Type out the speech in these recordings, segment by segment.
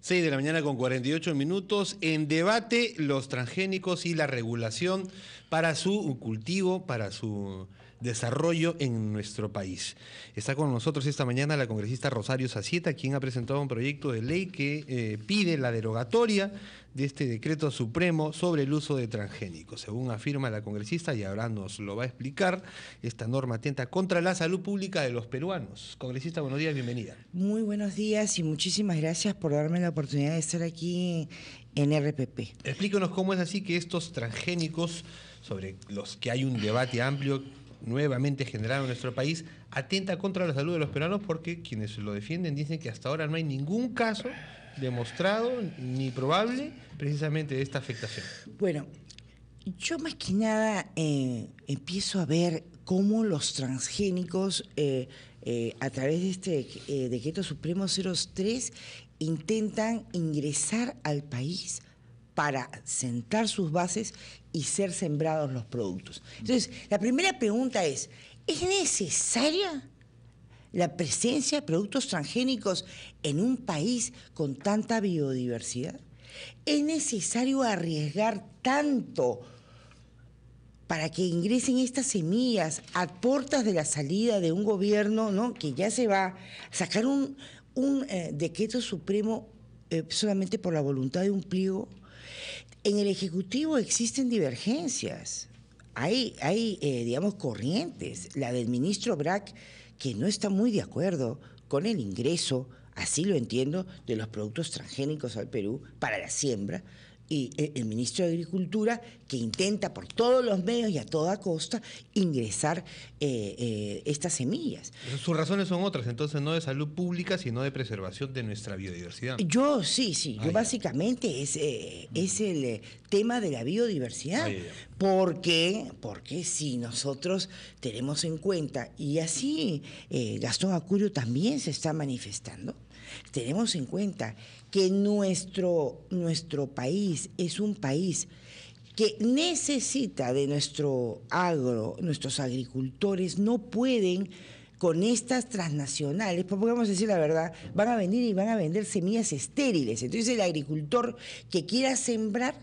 6 de la mañana con 48 minutos. En debate, los transgénicos y la regulación para su cultivo, para su desarrollo en nuestro país. Está con nosotros esta mañana la congresista Rosario Sacieta, quien ha presentado un proyecto de ley que eh, pide la derogatoria de este decreto supremo sobre el uso de transgénicos. Según afirma la congresista, y ahora nos lo va a explicar, esta norma atenta contra la salud pública de los peruanos. Congresista, buenos días, bienvenida. Muy buenos días y muchísimas gracias por darme la oportunidad de estar aquí en RPP. Explícanos cómo es así que estos transgénicos, sobre los que hay un debate amplio, nuevamente generado en nuestro país atenta contra la salud de los peruanos porque quienes lo defienden dicen que hasta ahora no hay ningún caso demostrado ni probable precisamente de esta afectación. Bueno, yo más que nada eh, empiezo a ver cómo los transgénicos eh, eh, a través de este decreto supremo 03 intentan ingresar al país para sentar sus bases y ser sembrados los productos. Entonces, la primera pregunta es, ¿es necesaria la presencia de productos transgénicos en un país con tanta biodiversidad? ¿Es necesario arriesgar tanto para que ingresen estas semillas a puertas de la salida de un gobierno ¿no? que ya se va a sacar un, eh, decreto supremo eh, solamente por la voluntad de un pliego? en el Ejecutivo existen divergencias, hay, hay eh, digamos, corrientes. La del ministro Brack, que no está muy de acuerdo con el ingreso, así lo entiendo, de los productos transgénicos al Perú para la siembra, y eh, el ministro de Agricultura que intenta por todos los medios y a toda costa ingresar eh, eh, estas semillas. Sus razones son otras, entonces no de salud pública, sino de preservación de nuestra biodiversidad. Yo sí, sí, ah, básicamente es, es el tema de la biodiversidad, porque, porque si nosotros tenemos en cuenta, y así Gastón Acurio también se está manifestando, tenemos en cuenta que nuestro, nuestro país es un país que necesita de nuestro agro, nuestros agricultores no pueden con estas transnacionales, pues porque vamos a decir la verdad, van a venir y van a vender semillas estériles. Entonces el agricultor que quiera sembrar,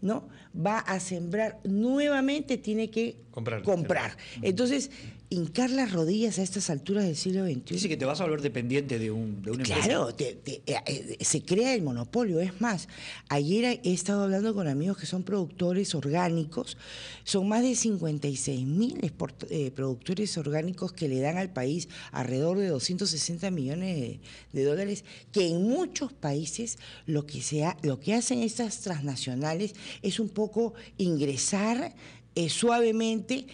¿no? Va a sembrar nuevamente, tiene que comprar. comprar. Entonces, hincar las rodillas a estas alturas del siglo XXI. Dice que te vas a volver dependiente de un, de Claro, eh, eh, se crea el monopolio. Es más, ayer he estado hablando con amigos que son productores orgánicos. Son más de 56 mil eh, productores orgánicos que le dan al país alrededor de 260 millones de, dólares, que en muchos países lo que, sea, lo que hacen estas transnacionales es un poco ingresar suavemente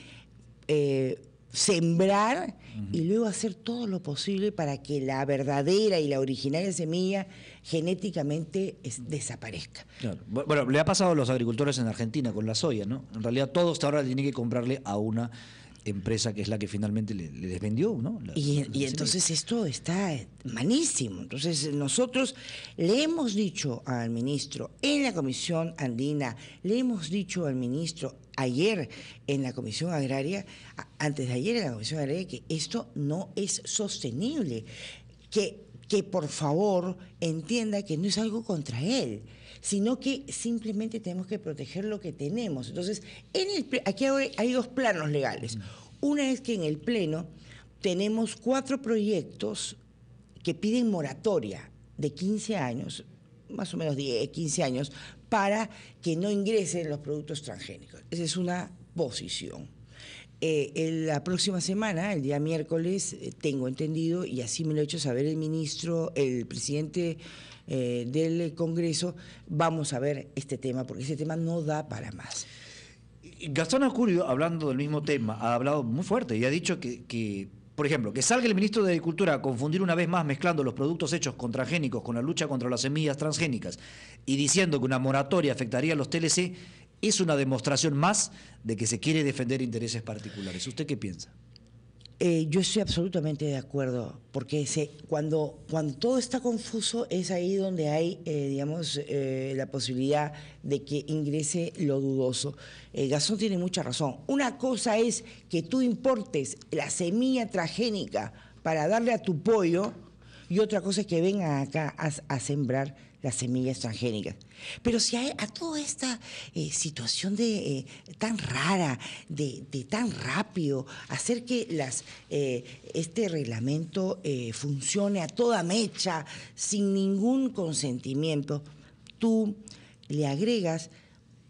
sembrar y luego hacer todo lo posible para que la verdadera y la originaria semilla genéticamente desaparezca. Bueno, le ha pasado a los agricultores en Argentina con la soya, ¿no? En realidad todos ahora tienen que comprarle a una empresa que es la que finalmente le, les vendió, ¿no? y, entonces esto está eh, manísimo. Entonces nosotros le hemos dicho al ministro en la Comisión Andina, le hemos dicho al ministro ayer en la Comisión Agraria, antes de ayer en la Comisión Agraria, que esto no es sostenible, que, que por favor entienda que no es algo contra él sino que simplemente tenemos que proteger lo que tenemos. Entonces, en el, aquí hay dos planos legales. Una es que en el Pleno tenemos cuatro proyectos que piden moratoria de 15 años, más o menos 10, 15 años, para que no ingresen los productos transgénicos. Esa es una posición. Eh, la próxima semana, el día miércoles, eh, tengo entendido, y así me lo ha hecho saber el ministro, el presidente eh, del Congreso, vamos a ver este tema, porque ese tema no da para más. Gastón Acurio, hablando del mismo tema, ha hablado muy fuerte y ha dicho que por ejemplo, que salga el ministro de Agricultura a confundir una vez más mezclando los productos hechos transgénicos con la lucha contra las semillas transgénicas y diciendo que una moratoria afectaría a los TLC, es una demostración más de que se quiere defender intereses particulares. ¿Usted qué piensa? Eh, yo estoy absolutamente de acuerdo, porque cuando, cuando todo está confuso es ahí donde hay, eh, digamos, eh, la posibilidad de que ingrese lo dudoso. Gasón tiene mucha razón. Una cosa es que tú importes la semilla transgénica para darle a tu pollo y otra cosa es que venga acá a sembrar las semillas transgénicas. Pero si a toda esta eh, situación de, eh, tan rara, de, tan rápido, hacer que eh, este reglamento funcione a toda mecha, sin ningún consentimiento, tú le agregas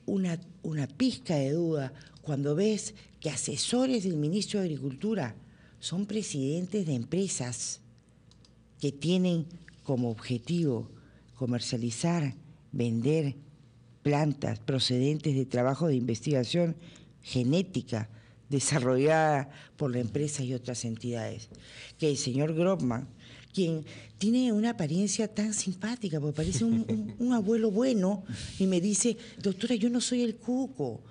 una, una pizca de duda cuando ves que asesores del ministro de Agricultura son presidentes de empresas que tienen como objetivo comercializar, vender plantas procedentes de trabajo de investigación genética desarrollada por la empresa y otras entidades. Que el señor Grobman, quien tiene una apariencia tan simpática, porque parece un, abuelo bueno, y me dice, doctora, yo no soy el cuco,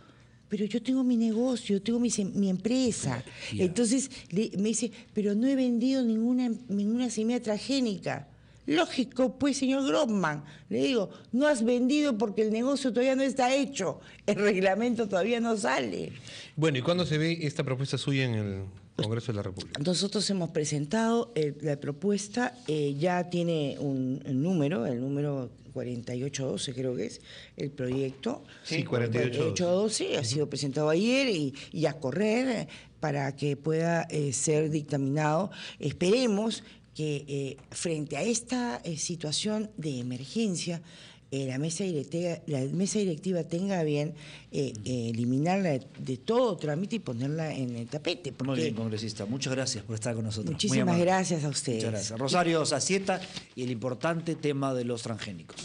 pero yo tengo mi negocio, tengo mi, empresa. Entonces me dice, pero no he vendido ninguna, ninguna semilla transgénica. Lógico, pues, señor grossman le digo, no has vendido porque el negocio todavía no está hecho, el reglamento todavía no sale. Bueno, ¿y cuándo se ve esta propuesta suya en el Congreso de la República? Nosotros hemos presentado eh, la propuesta, eh, ya tiene un, número, el número 4812 creo que es, el proyecto. Sí, 4812. ha sido presentado ayer y, a correr para que pueda eh, ser dictaminado. Esperemos que eh, frente a esta eh, situación de emergencia, eh, la, mesa directiva, la mesa directiva tenga bien eliminarla de todo trámite y ponerla en el tapete. Muy bien, congresista. Muchas gracias por estar con nosotros. Muchísimas gracias a ustedes. Muchas gracias. Rosario Sacieta y el importante tema de los transgénicos.